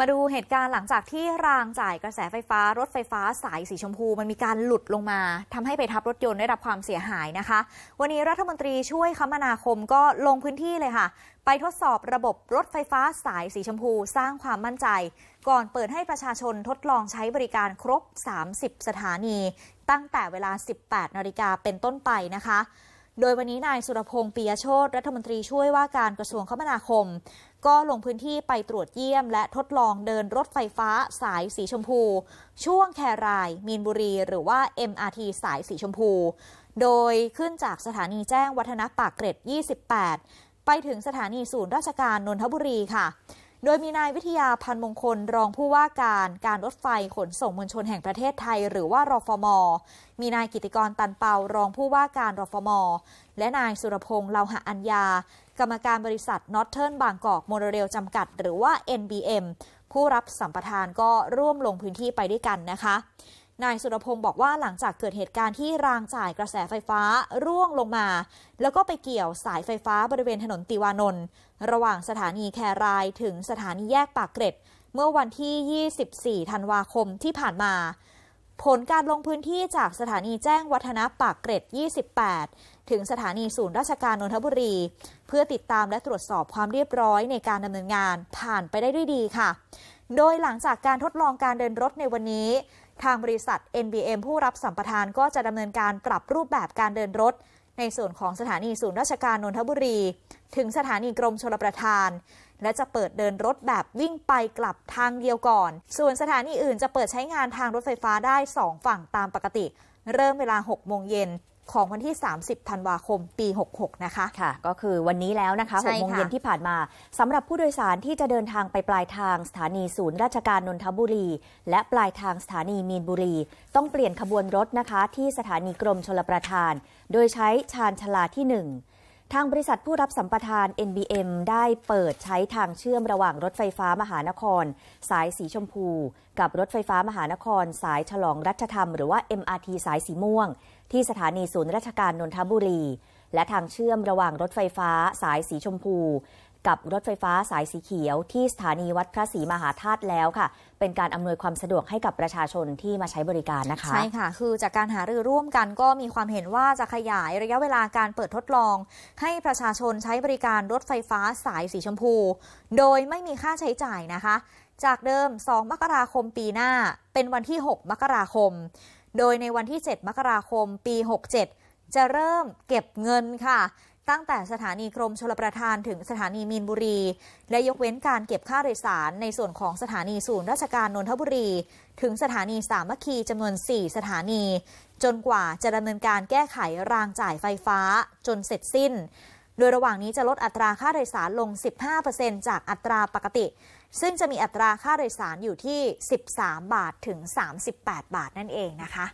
มาดูเหตุการณ์หลังจากที่รางจ่ายกระแสไฟฟ้า รถไฟฟ้าสายสีชมพูมันมีการหลุดลงมา ทำให้ไปทับรถยนต์ได้รับความเสียหายนะคะ วันนี้รัฐมนตรีช่วยคมนาคมก็ลงพื้นที่เลยค่ะ ไปทดสอบระบบรถไฟฟ้าสายสีชมพูสร้างความมั่นใจ ก่อนเปิดให้ประชาชนทดลองใช้บริการครบ 30 สถานีตั้งแต่เวลา 18นาฬิกาเป็นต้นไปนะคะโดยวันนี้ นาย สุรพงษ์ปียโชตรัฐมนตรีช่วยว่าการกระทรวงคมนาคม ก็ลงพื้นที่ไปตรวจเยี่ยมและทดลองเดินรถไฟฟ้าสายสีชมพู ช่วงแครายมีนบุรีหรือว่า MRT สายสีชมพู โดยขึ้นจากสถานีแจ้งวัฒนะปากเกร็ด 28 ไปถึงสถานีศูนย์ราชการนนทบุรีค่ะโดยมีนายวิทยาพันมงคลรองผู้ว่าการการรถไฟขนส่งมวลชนแห่งประเทศไทยหรือว่ารฟม มีนายกิติกรตันเปารองผู้ว่าการรฟม และนายสุรพงษ์เลาหะอัญญา กรรมการบริษัทนอตเทิร์นบางกอกโมโนเรลจำกัดหรือว่า NBM ผู้รับสัมปทานก็ร่วมลงพื้นที่ไปด้วยกันนะคะนายสุรพงศ์บอกว่าหลังจากเกิดเหตุการณ์ที่รางจ่ายกระแสไฟฟ้าร่วงลงมา แล้วก็ไปเกี่ยวสายไฟฟ้าบริเวณถนนติวานนท์ระหว่างสถานีแครายถึงสถานีแยกปากเกร็ดเมื่อวันที่ 24ธันวาคมที่ผ่านมา ผลการลงพื้นที่จากสถานีแจ้งวัฒนะปากเกร็ด28 ถึงสถานีศูนย์ราชการนนทบุรี เพื่อติดตามและตรวจสอบความเรียบร้อยในการดำเนินงานผ่านไปได้ด้วยดีค่ะ โดยหลังจากการทดลองการเดินรถในวันนี้ทางบริษัท NBM ผู้รับสัมปทานก็จะดำเนินการปรับรูปแบบการเดินรถ ในส่วนของสถานี ศูนย์ราชการนนทบุรี ถึงสถานีกรมชลประทาน และจะเปิดเดินรถแบบวิ่งไปกลับทางเดียวก่อน ส่วนสถานีอื่นจะเปิดใช้งานทางรถไฟฟ้าได้ 2 ฝั่งตามปกติ เริ่มเวลา 6 โมงเย็นของวันที่ 30 ธันวาคมปี 66 นะคะ ค่ะ ก็คือวันนี้แล้วนะคะ6โมงเย็นที่ผ่านมา สำหรับผู้โดยสารที่จะเดินทางไปปลายทางสถานีศูนย์ราชการนนทบุรี และปลายทางสถานีมีนบุรี ต้องเปลี่ยนขบวนรถนะคะที่สถานีกรมชลประทาน โดยใช้ชานชลาที่ 1ทางบริษัทผู้รับสัมปทาน NBM ได้เปิดใช้ทางเชื่อมระหว่างรถไฟฟ้ามหานคร สายสีชมพู กับรถไฟฟ้ามหานคร สายฉลองรัชธรรม หรือว่า MRT สายสีม่วง ที่สถานีศูนย์ราชการนนทบุรี และทางเชื่อมระหว่างรถไฟฟ้าสายสีชมพูกับรถไฟฟ้าสายสีเขียว ที่สถานีวัดพระศรีมหาธาตุแล้วค่ะ เป็นการอำนวยความสะดวกให้กับประชาชนที่มาใช้บริการนะคะใช่ค่ะคือจากการหารือร่วมกันก็มีความเห็นว่าจะขยายระยะเวลาการเปิดทดลอง ให้ประชาชนใช้บริการรถไฟฟ้าสายสีชมพู โดยไม่มีค่าใช้จ่ายนะคะ จากเดิม 2 มกราคมปีหน้า เป็นวันที่ 6 มกราคม โดยในวันที่ 7 มกราคม ปี 67 จะเริ่มเก็บเงินค่ะตั้งแต่สถานีกรมชลประทานถึงสถานีมีนบุรี และยกเว้นการเก็บค่าโดยสารในส่วนของสถานีศูนย์ราชการนนทบุรี ถึงสถานีสามัคคี จำนวน 4 สถานี จนกว่าจะดำเนินการแก้ไขรางจ่ายไฟฟ้าจนเสร็จสิ้น โดยระหว่างนี้จะลดอัตราค่าโดยสารลง 15%จากอัตราปกติ ซึ่งจะมีอัตราค่าโดยสารอยู่ที่ 13บาทถึง38บาทนั่นเองนะคะ